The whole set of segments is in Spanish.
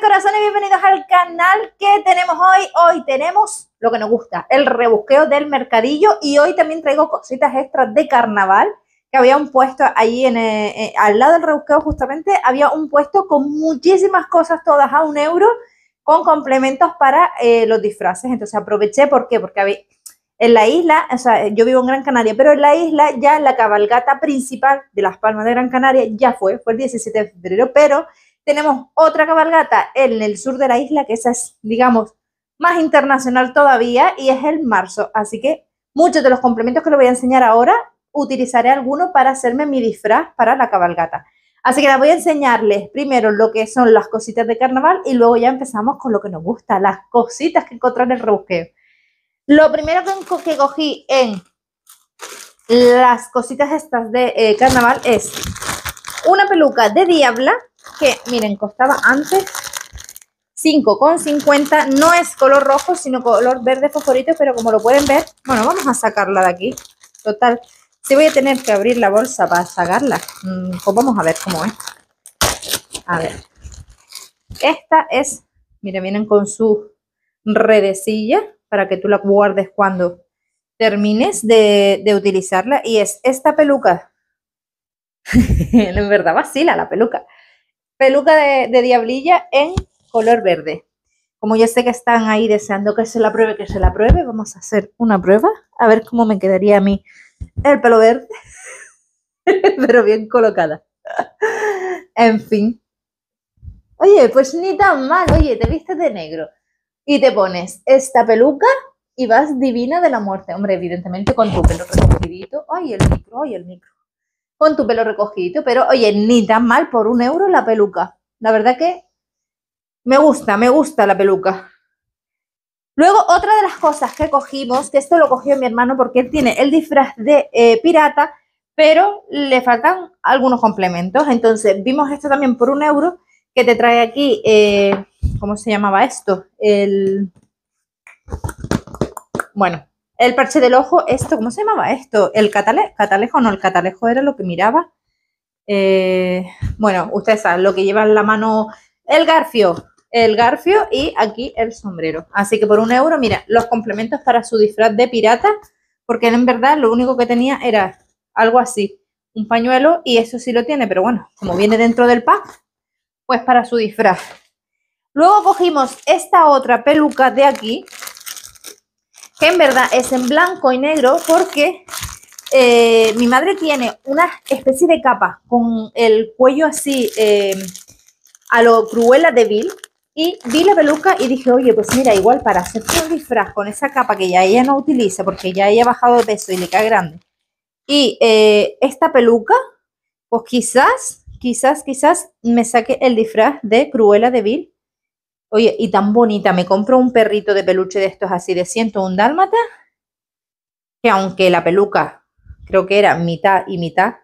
corazones, bienvenidos al canal que tenemos hoy. Hoy tenemos lo que nos gusta, el rebusqueo del mercadillo y hoy también traigo cositas extras de carnaval que había un puesto ahí en, eh, eh, al lado del rebusqueo justamente, había un puesto con muchísimas cosas todas a un euro con complementos para eh, los disfraces. Entonces aproveché, ¿por Porque había, en la isla, o sea, yo vivo en Gran Canaria, pero en la isla ya la cabalgata principal de Las Palmas de Gran Canaria ya fue, fue el 17 de febrero, pero tenemos otra cabalgata en el sur de la isla, que esa es, digamos, más internacional todavía y es el marzo. Así que muchos de los complementos que les voy a enseñar ahora, utilizaré alguno para hacerme mi disfraz para la cabalgata. Así que les voy a enseñarles primero lo que son las cositas de carnaval y luego ya empezamos con lo que nos gusta, las cositas que encontrar en el rebusqueo. Lo primero que cogí en las cositas estas de eh, carnaval es una peluca de diabla que, miren, costaba antes 5,50. No es color rojo, sino color verde favorito, pero como lo pueden ver, bueno, vamos a sacarla de aquí. Total, si voy a tener que abrir la bolsa para sacarla, mm, pues vamos a ver cómo es. A ver. Esta es, miren, vienen con su redecilla para que tú la guardes cuando termines de, de utilizarla. Y es esta peluca. en verdad vacila la peluca peluca de, diablilla en color verde. Como ya sé que están ahí deseando que se la pruebe, que se la pruebe, vamos a hacer una prueba. A ver cómo me quedaría a mí el pelo verde, pero bien colocada. en fin. Oye, pues ni tan mal. Oye, te vistes de negro y te pones esta peluca y vas divina de la muerte. Hombre, evidentemente con tu pelo recogidito. Ay, el micro, ay, el micro con tu pelo recogido, pero oye, ni tan mal por un euro la peluca. La verdad que me gusta, me gusta la peluca. Luego, otra de las cosas que cogimos, que esto lo cogió mi hermano porque él tiene el disfraz de eh, pirata, pero le faltan algunos complementos. Entonces, vimos esto también por un euro, que te trae aquí, eh, ¿cómo se llamaba esto? El... Bueno, el parche del ojo, esto, ¿cómo se llamaba esto? El catalejo, no, el catalejo era lo que miraba. Eh, bueno, ustedes saben lo que lleva en la mano el garfio, el garfio y aquí el sombrero. Así que por un euro, mira, los complementos para su disfraz de pirata, porque en verdad lo único que tenía era algo así, un pañuelo y eso sí lo tiene, pero bueno, como viene dentro del pack, pues para su disfraz. Luego cogimos esta otra peluca de aquí, en verdad es en blanco y negro porque eh, mi madre tiene una especie de capa con el cuello así eh, a lo cruela de Vil y vi la peluca y dije, oye, pues mira, igual para hacer un disfraz con esa capa que ya ella no utiliza porque ya ella ha bajado de peso y le cae grande. Y eh, esta peluca, pues quizás, quizás, quizás me saque el disfraz de Cruella de Vil Oye, y tan bonita, me compró un perrito de peluche de estos así de un dálmata, que aunque la peluca creo que era mitad y mitad,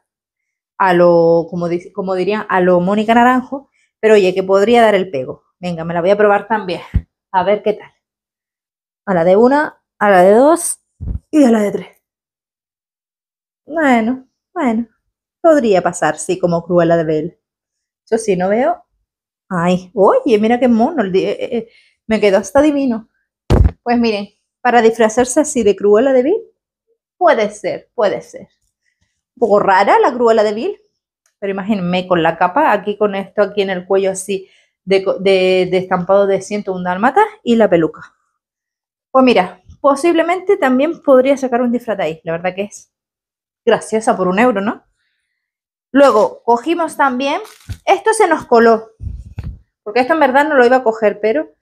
a lo, como, como dirían, a lo Mónica Naranjo, pero oye, que podría dar el pego. Venga, me la voy a probar también, a ver qué tal. A la de una, a la de dos y a la de tres. Bueno, bueno, podría pasar, sí, como cruela de Bell. Yo sí no veo Ay, oye, mira qué mono. Eh, eh, eh, me quedó hasta divino. Pues miren, para disfrazarse así de cruela de Vil, puede ser, puede ser. Un poco rara la cruela de Vil, pero imagínense con la capa, aquí con esto, aquí en el cuello así, de, de estampado de 101 y la peluca. Pues mira, posiblemente también podría sacar un disfraz ahí. La verdad que es graciosa por un euro, ¿no? Luego cogimos también, esto se nos coló, porque esto en verdad no lo iba a coger, pero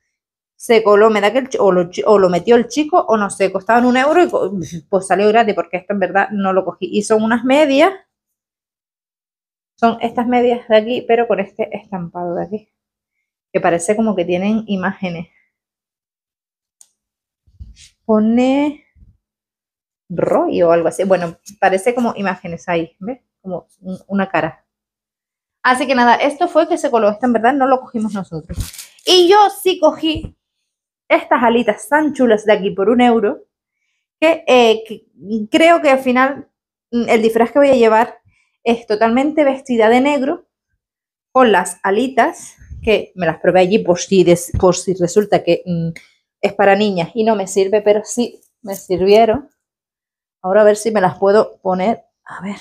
se coló, me da que o, lo, metió el chico o no sé, costaban un euro y pues salió gratis porque esto en verdad no lo cogí. Y son unas medias, son estas medias de aquí, pero con este estampado de aquí, que parece como que tienen imágenes. Pone rollo o algo así, bueno, parece como imágenes ahí, ¿ves? Como una cara. Así que nada, esto fue que se coló. esto en verdad no lo cogimos nosotros. Y yo sí cogí estas alitas tan chulas de aquí por un euro, que, eh, creo que al final mm, el disfraz que voy a llevar es totalmente vestida de negro, con las alitas, que me las probé allí por si, por si resulta que mm, es para niñas y no me sirve, pero sí me sirvieron. Ahora a ver si me las puedo poner. A ver.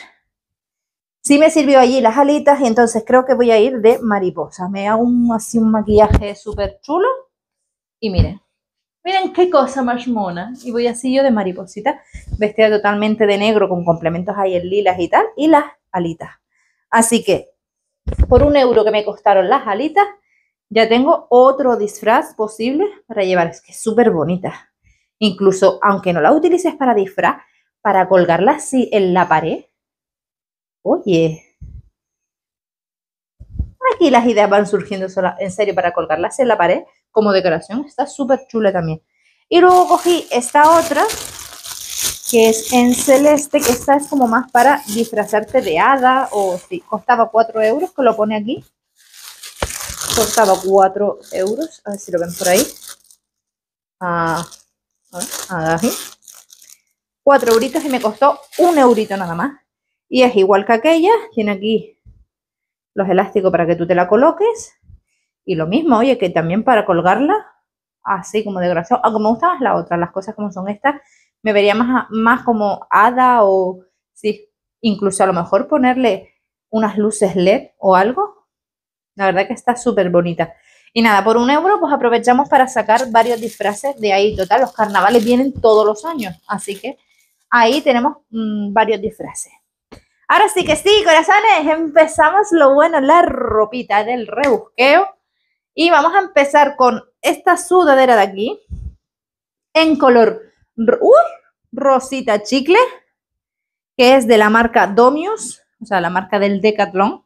Sí me sirvió allí las alitas y entonces creo que voy a ir de mariposa. Me hago así un maquillaje súper chulo y miren, miren qué cosa más mona. Y voy así yo de mariposita, vestida totalmente de negro con complementos ahí en lilas y tal, y las alitas. Así que por un euro que me costaron las alitas, ya tengo otro disfraz posible para llevar. Es que es súper bonita. Incluso aunque no la utilices para disfraz, para colgarla así en la pared, Oye, aquí las ideas van surgiendo en serio para colgarlas en la pared como decoración. Está súper chula también. Y luego cogí esta otra, que es en celeste, que esta es como más para disfrazarte de hada, o si costaba 4 euros, que lo pone aquí. Costaba 4 euros, a ver si lo ven por ahí. Ah, a ver, 4 euritos y me costó un eurito nada más. Y es igual que aquella, tiene aquí los elásticos para que tú te la coloques. Y lo mismo, oye, que también para colgarla, así como gracia. aunque me gusta más la otra, las cosas como son estas, me vería más, más como hada o, sí, incluso a lo mejor ponerle unas luces LED o algo. La verdad que está súper bonita. Y nada, por un euro pues aprovechamos para sacar varios disfraces de ahí. Total, los carnavales vienen todos los años, así que ahí tenemos mm, varios disfraces. Ahora sí que sí, corazones, empezamos lo bueno, la ropita del rebusqueo. Y vamos a empezar con esta sudadera de aquí, en color uh, rosita chicle, que es de la marca Domius, o sea, la marca del Decathlon.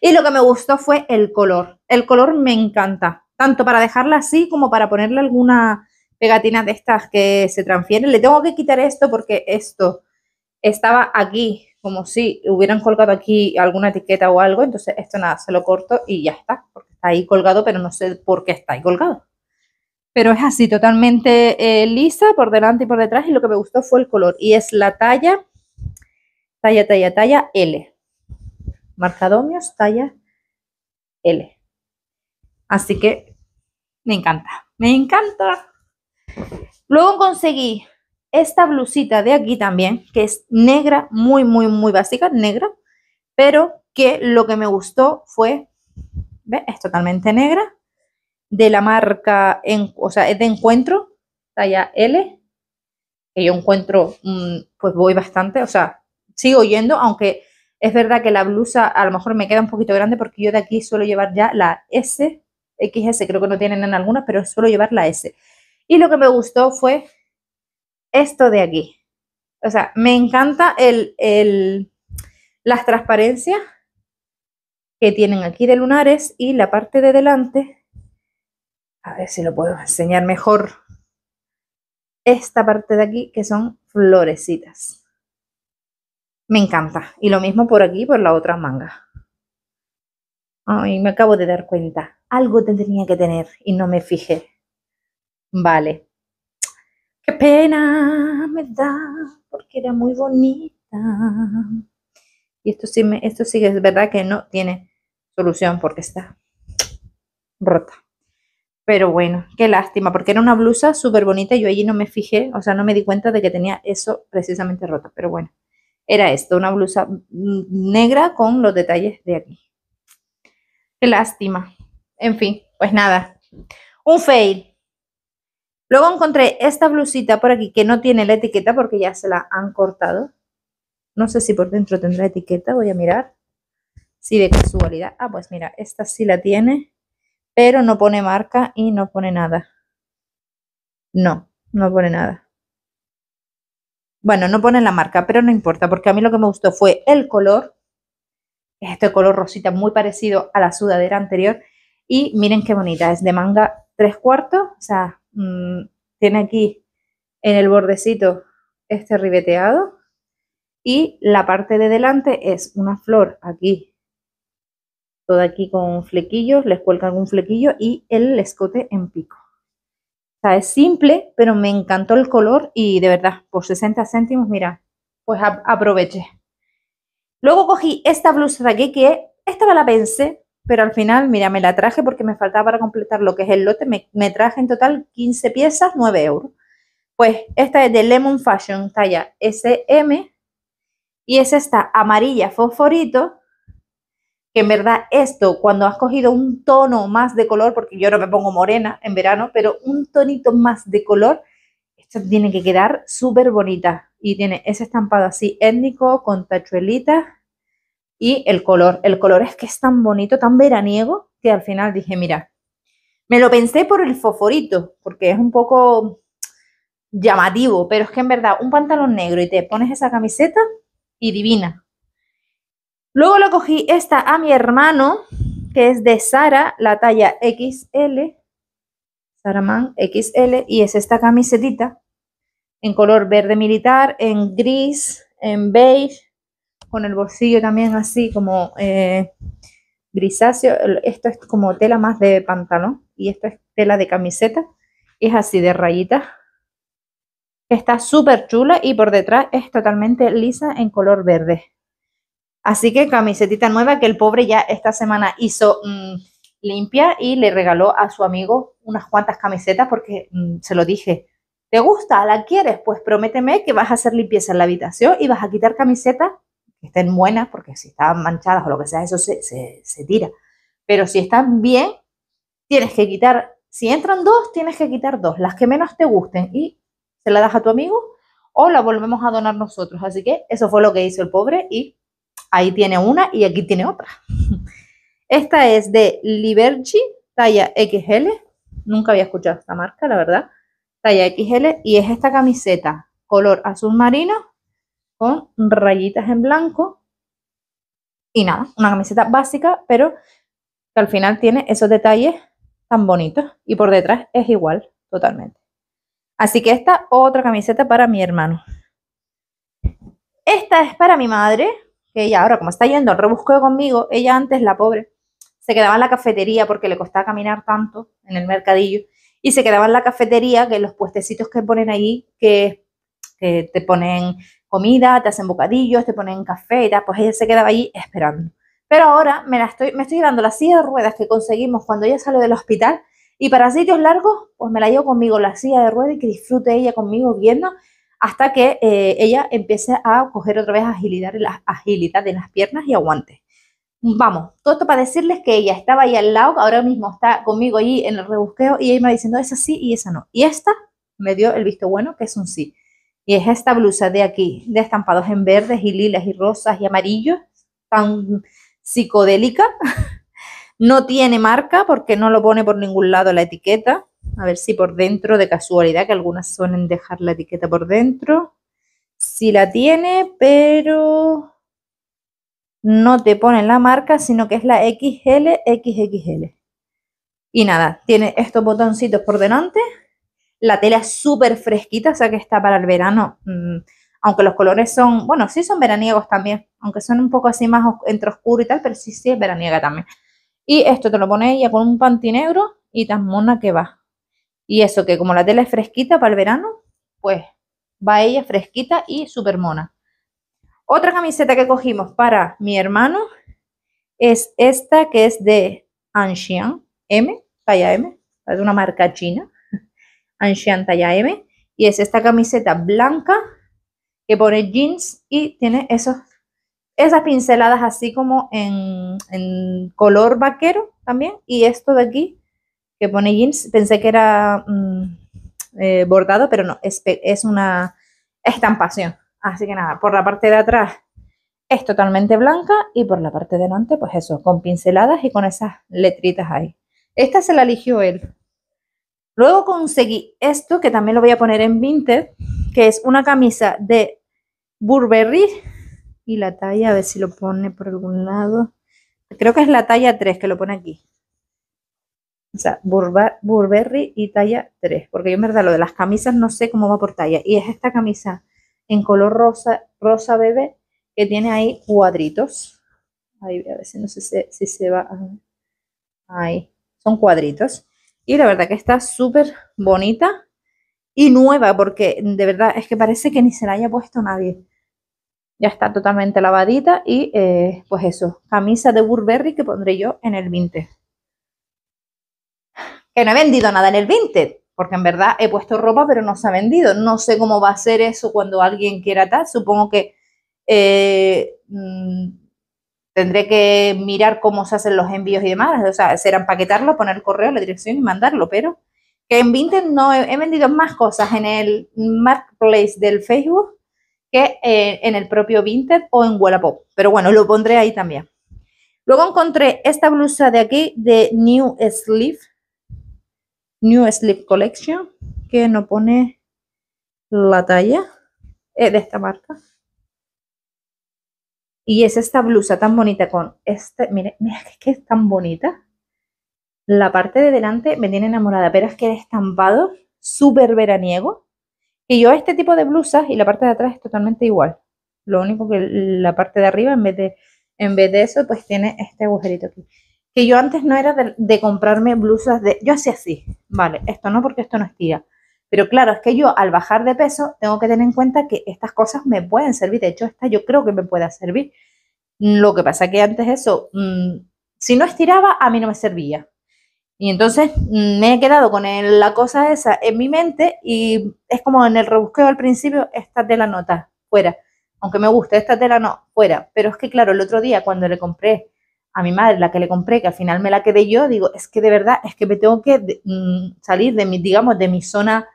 Y lo que me gustó fue el color. El color me encanta, tanto para dejarla así como para ponerle alguna pegatina de estas que se transfieren. Le tengo que quitar esto porque esto estaba aquí como si hubieran colgado aquí alguna etiqueta o algo, entonces esto nada, se lo corto y ya está, porque está ahí colgado, pero no sé por qué está ahí colgado. Pero es así, totalmente eh, lisa por delante y por detrás y lo que me gustó fue el color y es la talla, talla, talla, talla L. Marcadomios, talla L. Así que me encanta, me encanta. Luego conseguí esta blusita de aquí también, que es negra, muy, muy, muy básica, negra, pero que lo que me gustó fue, ¿ves? Es totalmente negra, de la marca, en, o sea, es de encuentro, talla L, que yo encuentro, mm, pues voy bastante, o sea, sigo yendo, aunque es verdad que la blusa a lo mejor me queda un poquito grande porque yo de aquí suelo llevar ya la S, XS, creo que no tienen en algunas, pero suelo llevar la S. Y lo que me gustó fue esto de aquí. O sea, me encanta el, las transparencias que tienen aquí de lunares y la parte de delante. A ver si lo puedo enseñar mejor. Esta parte de aquí que son florecitas. Me encanta. Y lo mismo por aquí, por la otra manga. Ay, me acabo de dar cuenta. Algo tendría que tener y no me fijé. Vale. Qué pena me da porque era muy bonita. Y esto sí, me, esto sí es verdad que no tiene solución porque está rota. Pero bueno, qué lástima, porque era una blusa súper bonita y yo allí no me fijé, o sea, no me di cuenta de que tenía eso precisamente roto. Pero bueno, era esto, una blusa negra con los detalles de aquí. Qué lástima. En fin, pues nada, un fail. Luego encontré esta blusita por aquí que no tiene la etiqueta porque ya se la han cortado. No sé si por dentro tendrá etiqueta, voy a mirar. Si sí, de casualidad. Ah, pues mira, esta sí la tiene, pero no pone marca y no pone nada. No, no pone nada. Bueno, no pone la marca, pero no importa, porque a mí lo que me gustó fue el color. Este color rosita muy parecido a la sudadera anterior. Y miren qué bonita, es de manga tres cuartos, o sea, Mm, tiene aquí en el bordecito este ribeteado y la parte de delante es una flor aquí, toda aquí con flequillos, les cuelgan algún flequillo y el escote en pico. O sea, es simple, pero me encantó el color y de verdad, por 60 céntimos, mira, pues aproveché. Luego cogí esta blusa de aquí que esta me la pensé pero al final, mira, me la traje porque me faltaba para completar lo que es el lote, me, traje en total 15 piezas, 9 euros. Pues esta es de Lemon Fashion, talla SM, y es esta amarilla fosforito, que en verdad esto, cuando has cogido un tono más de color, porque yo no me pongo morena en verano, pero un tonito más de color, esto tiene que quedar súper bonita. Y tiene ese estampado así étnico, con tachuelitas, y el color. El color es que es tan bonito, tan veraniego, que al final dije, mira, me lo pensé por el foforito, porque es un poco llamativo, pero es que en verdad un pantalón negro y te pones esa camiseta y divina. Luego lo cogí esta a mi hermano, que es de Sara, la talla XL, Saraman XL, y es esta camisetita en color verde militar, en gris, en beige, con el bolsillo también así como eh, grisáceo. Esto es como tela más de pantalón y esto es tela de camiseta. Es así de rayita, Está súper chula y por detrás es totalmente lisa en color verde. Así que camisetita nueva que el pobre ya esta semana hizo mm, limpia y le regaló a su amigo unas cuantas camisetas porque mm, se lo dije. ¿Te gusta? ¿La quieres? Pues prométeme que vas a hacer limpieza en la habitación y vas a quitar camisetas estén buenas, porque si están manchadas o lo que sea, eso se, se, se tira. Pero si están bien, tienes que quitar, si entran dos, tienes que quitar dos, las que menos te gusten y se la das a tu amigo o la volvemos a donar nosotros. Así que eso fue lo que hizo el pobre y ahí tiene una y aquí tiene otra. Esta es de Liberchi, talla XL. Nunca había escuchado esta marca, la verdad. Talla XL y es esta camiseta color azul marino con rayitas en blanco y nada, una camiseta básica, pero que al final tiene esos detalles tan bonitos y por detrás es igual totalmente. Así que esta otra camiseta para mi hermano. Esta es para mi madre, que ella ahora como está yendo al rebusco conmigo, ella antes, la pobre, se quedaba en la cafetería porque le costaba caminar tanto en el mercadillo y se quedaba en la cafetería que los puestecitos que ponen ahí, que te ponen comida, te hacen bocadillos, te ponen café y tal, pues ella se quedaba allí esperando. Pero ahora me, la estoy, me estoy llevando la silla de ruedas que conseguimos cuando ella salió del hospital y para sitios largos, pues me la llevo conmigo la silla de ruedas y que disfrute ella conmigo viendo hasta que eh, ella empiece a coger otra vez agilidad, agilidad en las piernas y aguante. Vamos, todo esto para decirles que ella estaba ahí al lado, ahora mismo está conmigo allí en el rebusqueo y ella me va diciendo esa sí y esa no. Y esta me dio el visto bueno, que es un sí. Y es esta blusa de aquí, de estampados en verdes y lilas y rosas y amarillos, tan psicodélica. No tiene marca porque no lo pone por ningún lado la etiqueta. A ver si por dentro, de casualidad, que algunas suelen dejar la etiqueta por dentro. Si sí la tiene, pero no te ponen la marca, sino que es la XL, XXL. Y nada, tiene estos botoncitos por delante la tela es súper fresquita, o sea que está para el verano. Mm, aunque los colores son, bueno, sí son veraniegos también, aunque son un poco así más entre oscuro y tal, pero sí, sí es veraniega también. Y esto te lo pone ella con un pantinegro negro y tan mona que va. Y eso que como la tela es fresquita para el verano, pues va ella fresquita y súper mona. Otra camiseta que cogimos para mi hermano es esta que es de Anxian M, talla M, es una marca china. Anshanta talla Y es esta camiseta blanca que pone jeans y tiene esos, esas pinceladas así como en, en color vaquero también. Y esto de aquí que pone jeans, pensé que era mm, eh, bordado, pero no, es, es una estampación. Así que nada, por la parte de atrás es totalmente blanca y por la parte de delante, pues eso, con pinceladas y con esas letritas ahí. Esta se la eligió él. Luego conseguí esto, que también lo voy a poner en Vinted, que es una camisa de Burberry y la talla, a ver si lo pone por algún lado. Creo que es la talla 3 que lo pone aquí. O sea, Burberry y talla 3, porque yo en verdad lo de las camisas no sé cómo va por talla. Y es esta camisa en color rosa, rosa bebé, que tiene ahí cuadritos. a ver si no sé si, se va. Ahí, son cuadritos. Y la verdad que está súper bonita y nueva, porque de verdad es que parece que ni se la haya puesto nadie. Ya está totalmente lavadita y eh, pues eso, camisa de Burberry que pondré yo en el Vinted. Que no he vendido nada en el Vinted, porque en verdad he puesto ropa pero no se ha vendido. No sé cómo va a ser eso cuando alguien quiera tal. Supongo que eh, mm, Tendré que mirar cómo se hacen los envíos y demás. O sea, será empaquetarlo, poner correo, la dirección y mandarlo. Pero que en Vinted no he, vendido más cosas en el marketplace del Facebook que eh, en el propio Vinted o en Wallapop. Pero bueno, lo pondré ahí también. Luego encontré esta blusa de aquí de New Sleeve. New Sleeve Collection, que no pone la talla eh, de esta marca. Y es esta blusa tan bonita con este, mire, mira que es tan bonita. La parte de delante me tiene enamorada, pero es que es estampado súper veraniego. Y yo este tipo de blusas y la parte de atrás es totalmente igual. Lo único que la parte de arriba en vez de, en vez eso pues tiene este agujerito aquí. Que yo antes no era de, de comprarme blusas de... Yo hacía así, vale, esto no porque esto no estira. Pero claro, es que yo al bajar de peso tengo que tener en cuenta que estas cosas me pueden servir. De hecho, esta yo creo que me pueda servir. Lo que pasa que antes eso, mm, si no estiraba, a mí no me servía. Y entonces mm, me he quedado con la cosa esa en mi mente y es como en el rebusqueo al principio, esta tela no está fuera. Aunque me guste, esta tela no, fuera. Pero es que claro, el otro día cuando le compré a mi madre, la que le compré, que al final me la quedé yo, digo, es que de verdad, es que me tengo que mm, salir de mi, digamos, de mi zona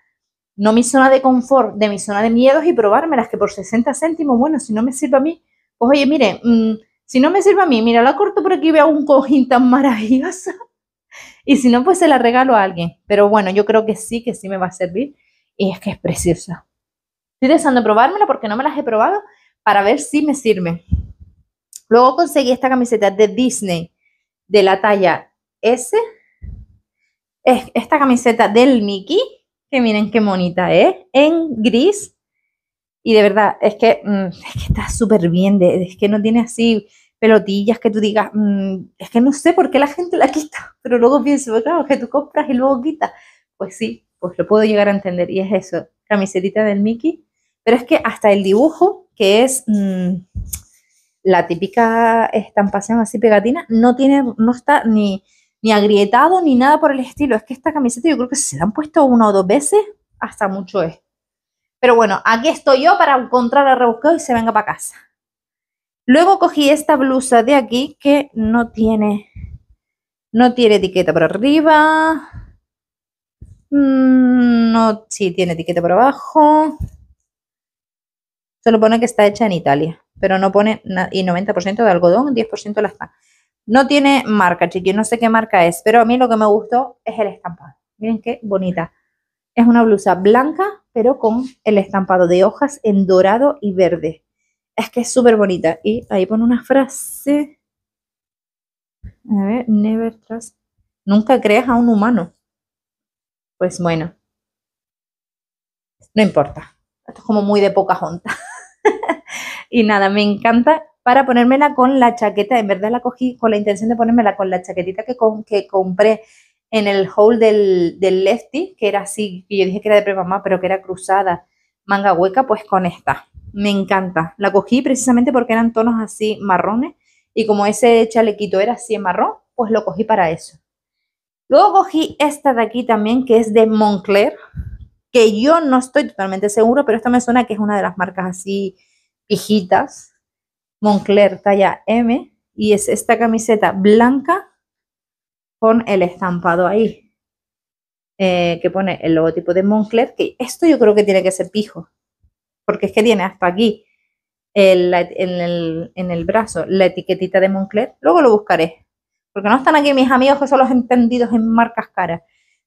no mi zona de confort, de mi zona de miedos y probármelas, que por 60 céntimos, bueno, si no me sirve a mí, pues oye, mire, mm, si no me sirve a mí, mira, la corto por aquí veo un cojín tan maravilloso. Y si no, pues se la regalo a alguien. Pero bueno, yo creo que sí, que sí me va a servir. Y es que es preciosa. Estoy deseando probármela porque no me las he probado para ver si me sirve. Luego conseguí esta camiseta de Disney de la talla S. Es esta camiseta del Mickey que miren qué bonita es, ¿eh? en gris. Y de verdad, es que, mm, está súper bien, es que no tiene así pelotillas que tú digas, mm, es que no sé por qué la gente la quita, pero luego pienso, pues claro, que tú compras y luego quita, Pues sí, pues lo puedo llegar a entender y es eso, camiseta del Mickey, pero es que hasta el dibujo, que es mm, la típica estampación así pegatina, no tiene, no está ni, ni agrietado, ni nada por el estilo. Es que esta camiseta yo creo que se la han puesto una o dos veces, hasta mucho es. Pero bueno, aquí estoy yo para encontrar a rebuscado y se venga para casa. Luego cogí esta blusa de aquí que no tiene, no tiene etiqueta por arriba. Mm, no, sí, tiene etiqueta por abajo. Solo pone que está hecha en Italia, pero no pone y 90% de algodón, 10% la está. No tiene marca, chiqui, no sé qué marca es, pero a mí lo que me gustó es el estampado. Miren qué bonita. Es una blusa blanca, pero con el estampado de hojas en dorado y verde. Es que es súper bonita. Y ahí pone una frase. A ver, never trust. Nunca creas a un humano. Pues bueno. No importa. Esto es como muy de poca junta. y nada, me encanta para ponérmela con la chaqueta. En verdad la cogí con la intención de ponérmela con la chaquetita que, que compré en el haul del, Lefty, que era así, que yo dije que era de pre-mamá, pero que era cruzada, manga hueca, pues con esta. Me encanta. La cogí precisamente porque eran tonos así marrones y como ese chalequito era así en marrón, pues lo cogí para eso. Luego cogí esta de aquí también, que es de Moncler, que yo no estoy totalmente seguro, pero esta me suena que es una de las marcas así pijitas, Moncler talla M y es esta camiseta blanca con el estampado ahí eh, que pone el logotipo de Moncler que esto yo creo que tiene que ser pijo porque es que tiene hasta aquí en, el, en, el, brazo la etiquetita de Moncler luego lo buscaré porque no están aquí mis amigos que son los entendidos en marcas caras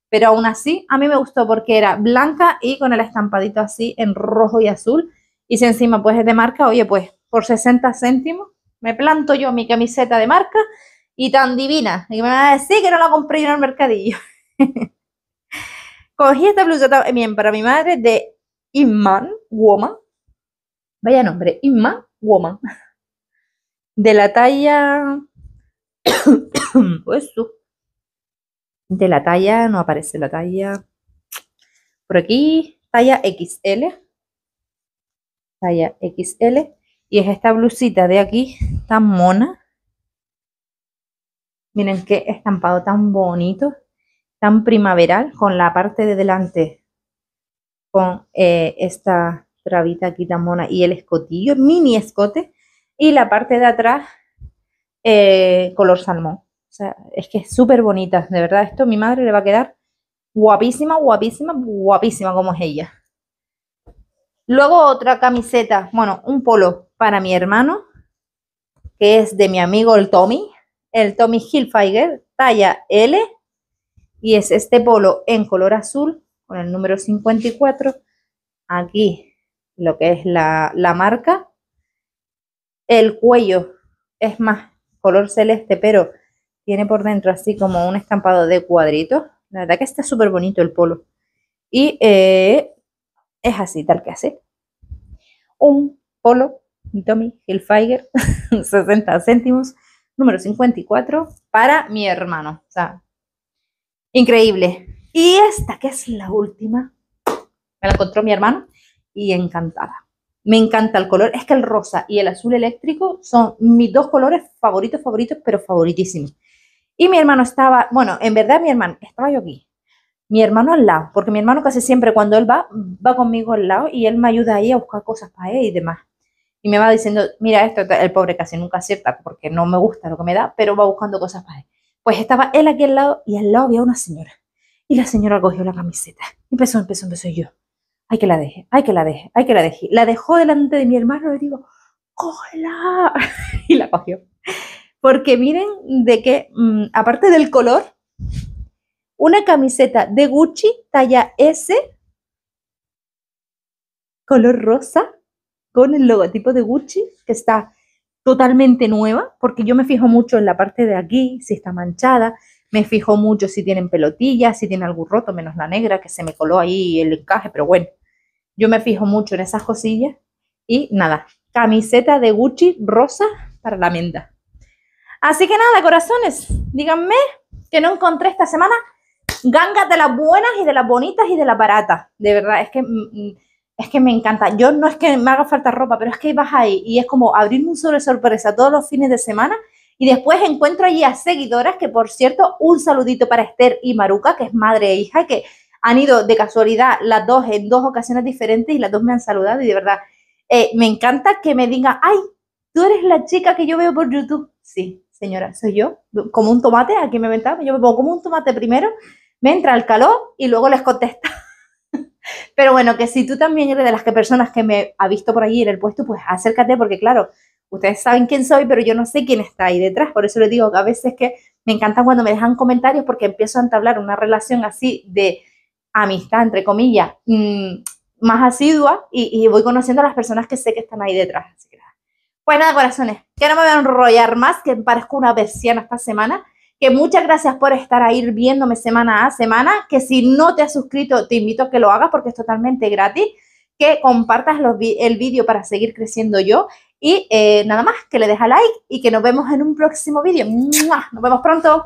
pero aún así a mí me gustó porque era blanca y con el estampadito así en rojo y azul y si encima pues es de marca oye pues por 60 céntimos. Me planto yo mi camiseta de marca y tan divina. Y me van a decir que no la compré yo en el mercadillo. Cogí esta blusa también eh, para mi madre de Inman Woman. Vaya nombre, Inman Woman. De la talla. Eso. Pues, de la talla, no aparece la talla. Por aquí, talla XL. Talla XL y es esta blusita de aquí, tan mona. Miren qué estampado tan bonito, tan primaveral, con la parte de delante, con eh, esta trabita aquí tan mona y el escotillo, mini escote, y la parte de atrás eh, color salmón. O sea, es que es súper bonita, de verdad. Esto a mi madre le va a quedar guapísima, guapísima, guapísima como es ella. Luego otra camiseta, bueno, un polo para mi hermano, que es de mi amigo el Tommy, el Tommy Hilfiger, talla L, y es este polo en color azul, con el número 54, aquí lo que es la, marca, el cuello es más color celeste, pero tiene por dentro así como un estampado de cuadritos, la verdad que está súper bonito el polo, y eh, es así, tal que hace Un polo Tommy Hilfiger, 60 céntimos, número 54, para mi hermano. O sea, increíble. Y esta, que es la última, me la encontró mi hermano y encantada. Me encanta el color. Es que el rosa y el azul eléctrico son mis dos colores favoritos, favoritos, pero favoritísimos. Y mi hermano estaba, bueno, en verdad mi hermano, estaba yo aquí, mi hermano al lado, porque mi hermano casi siempre cuando él va, va conmigo al lado y él me ayuda ahí a buscar cosas para él y demás. Y me va diciendo, mira, esto el pobre casi nunca acierta porque no me gusta lo que me da, pero va buscando cosas para él. Pues estaba él aquí al lado y al lado había una señora. Y la señora cogió la camiseta. Empezó, empezó, empezó yo. hay que la deje, hay que la deje, hay que la deje. La dejó delante de mi hermano y le digo, cógela. y la cogió. Porque miren de que, mm, aparte del color, una camiseta de Gucci talla S, color rosa, con el logotipo de Gucci, que está totalmente nueva, porque yo me fijo mucho en la parte de aquí, si está manchada, me fijo mucho si tienen pelotillas, si tiene algún roto, menos la negra, que se me coló ahí el encaje, pero bueno, yo me fijo mucho en esas cosillas. Y nada, camiseta de Gucci rosa para la menda. Así que nada, corazones, díganme que no encontré esta semana gangas de las buenas y de las bonitas y de las baratas. De verdad, es que, mm, mm, es que me encanta. Yo no es que me haga falta ropa, pero es que vas ahí y es como abrirme un sobre sorpresa todos los fines de semana. Y después encuentro allí a seguidoras que, por cierto, un saludito para Esther y Maruca, que es madre e hija, que han ido de casualidad las dos en dos ocasiones diferentes y las dos me han saludado y de verdad eh, me encanta que me digan, ay, tú eres la chica que yo veo por YouTube. Sí, señora, soy yo, como un tomate, aquí me inventaba, yo me pongo como un tomate primero me entra el calor y luego les contesta. Pero bueno, que si tú también eres de las que personas que me ha visto por allí en el puesto, pues acércate porque claro, ustedes saben quién soy, pero yo no sé quién está ahí detrás. Por eso les digo que a veces que me encanta cuando me dejan comentarios porque empiezo a entablar una relación así de amistad, entre comillas, mm, más asidua y, voy conociendo a las personas que sé que están ahí detrás. pues nada, corazones, que no me voy a enrollar más, que parezco una persiana esta semana que muchas gracias por estar ahí viéndome semana a semana, que si no te has suscrito, te invito a que lo hagas porque es totalmente gratis, que compartas el vídeo para seguir creciendo yo y eh, nada más, que le deja like y que nos vemos en un próximo vídeo. Nos vemos pronto.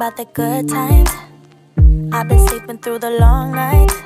about the good times I've been sleeping through the long nights